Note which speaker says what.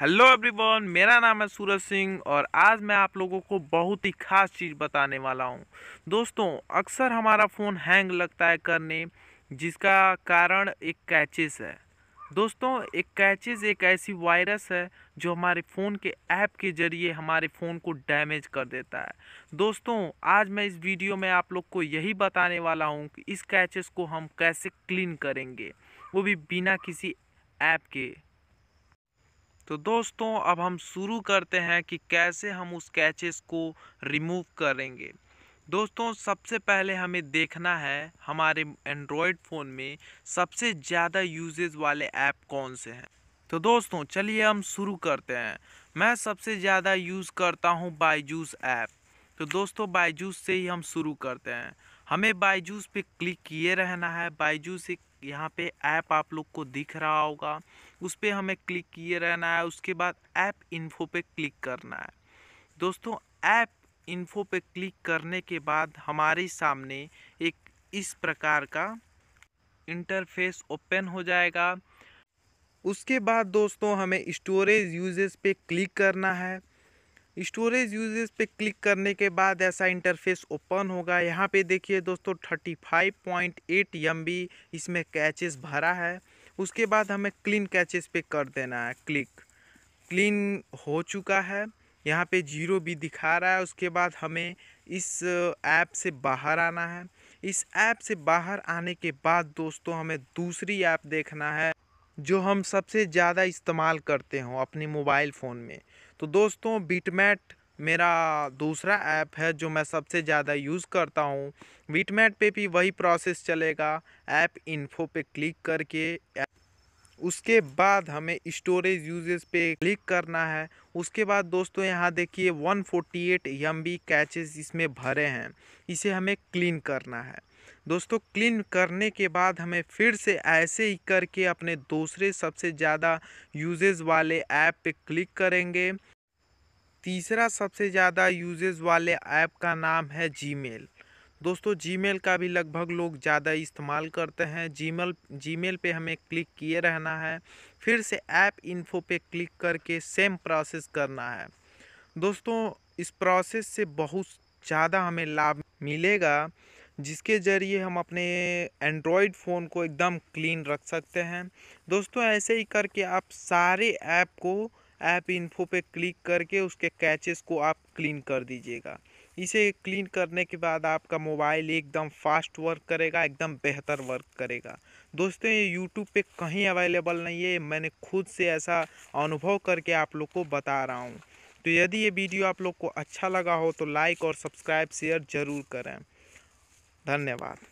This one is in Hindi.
Speaker 1: हेलो एवरीवन मेरा नाम है सूरज सिंह और आज मैं आप लोगों को बहुत ही खास चीज़ बताने वाला हूं दोस्तों अक्सर हमारा फ़ोन हैंग लगता है करने जिसका कारण एक कैचेस है दोस्तों एक कैचेस एक ऐसी वायरस है जो हमारे फ़ोन के ऐप के ज़रिए हमारे फ़ोन को डैमेज कर देता है दोस्तों आज मैं इस वीडियो में आप लोग को यही बताने वाला हूँ कि इस कैचेस को हम कैसे क्लीन करेंगे वो भी बिना किसी ऐप के तो दोस्तों अब हम शुरू करते हैं कि कैसे हम उस कैचेस को रिमूव करेंगे दोस्तों सबसे पहले हमें देखना है हमारे एंड्रॉयड फ़ोन में सबसे ज़्यादा यूजेज वाले ऐप कौन से हैं तो दोस्तों चलिए हम शुरू करते हैं मैं सबसे ज़्यादा यूज़ करता हूँ बाईजूस ऐप तो दोस्तों बाईजूस से ही हम शुरू करते हैं हमें बाईजूस पे क्लिक किए रहना है बाईजूस एक यहाँ पे ऐप आप लोग को दिख रहा होगा उस पर हमें क्लिक किए रहना है उसके बाद ऐप इन्फो पे क्लिक करना है दोस्तों ऐप इन्फो पे क्लिक करने के बाद हमारे सामने एक इस प्रकार का इंटरफेस ओपन हो जाएगा उसके बाद दोस्तों हमें स्टोरेज यूजेस पे क्लिक करना है स्टोरेज यूजेज पे क्लिक करने के बाद ऐसा इंटरफेस ओपन होगा यहाँ पे देखिए दोस्तों 35.8 पॉइंट इसमें कैचेस भरा है उसके बाद हमें क्लीन कैचेस पे कर देना है क्लिक क्लीन हो चुका है यहाँ पे जीरो भी दिखा रहा है उसके बाद हमें इस ऐप से बाहर आना है इस ऐप से बाहर आने के बाद दोस्तों हमें दूसरी ऐप देखना है जो हम सबसे ज़्यादा इस्तेमाल करते हों अपने मोबाइल फ़ोन में तो दोस्तों बीटमैट मेरा दूसरा ऐप है जो मैं सबसे ज़्यादा यूज़ करता हूँ बीटमैट पे भी वही प्रोसेस चलेगा ऐप इन्फो पे क्लिक करके उसके बाद हमें स्टोरेज यूजेस पे क्लिक करना है उसके बाद दोस्तों यहाँ देखिए 148 फोर्टी एट कैचेस इसमें भरे हैं इसे हमें क्लीन करना है दोस्तों क्लीन करने के बाद हमें फिर से ऐसे ही करके अपने दूसरे सबसे ज़्यादा यूजेज वाले ऐप पे क्लिक करेंगे तीसरा सबसे ज़्यादा यूजेज वाले ऐप का नाम है जीमेल दोस्तों जीमेल का भी लगभग लोग ज़्यादा इस्तेमाल करते हैं जीमेल जीमेल पे हमें क्लिक किए रहना है फिर से ऐप इन्फो पे क्लिक करके सेम प्रोसेस करना है दोस्तों इस प्रोसेस से बहुत ज़्यादा हमें लाभ मिलेगा जिसके ज़रिए हम अपने एंड्रॉयड फ़ोन को एकदम क्लीन रख सकते हैं दोस्तों ऐसे ही करके आप सारे ऐप को ऐप इन्फो पे क्लिक करके उसके कैचेस को आप क्लीन कर दीजिएगा इसे क्लीन करने के बाद आपका मोबाइल एकदम फास्ट वर्क करेगा एकदम बेहतर वर्क करेगा दोस्तों ये यूट्यूब पे कहीं अवेलेबल नहीं है मैंने खुद से ऐसा अनुभव करके आप लोग को बता रहा हूँ तो यदि ये वीडियो आप लोग को अच्छा लगा हो तो लाइक और सब्सक्राइब शेयर ज़रूर करें धन्यवाद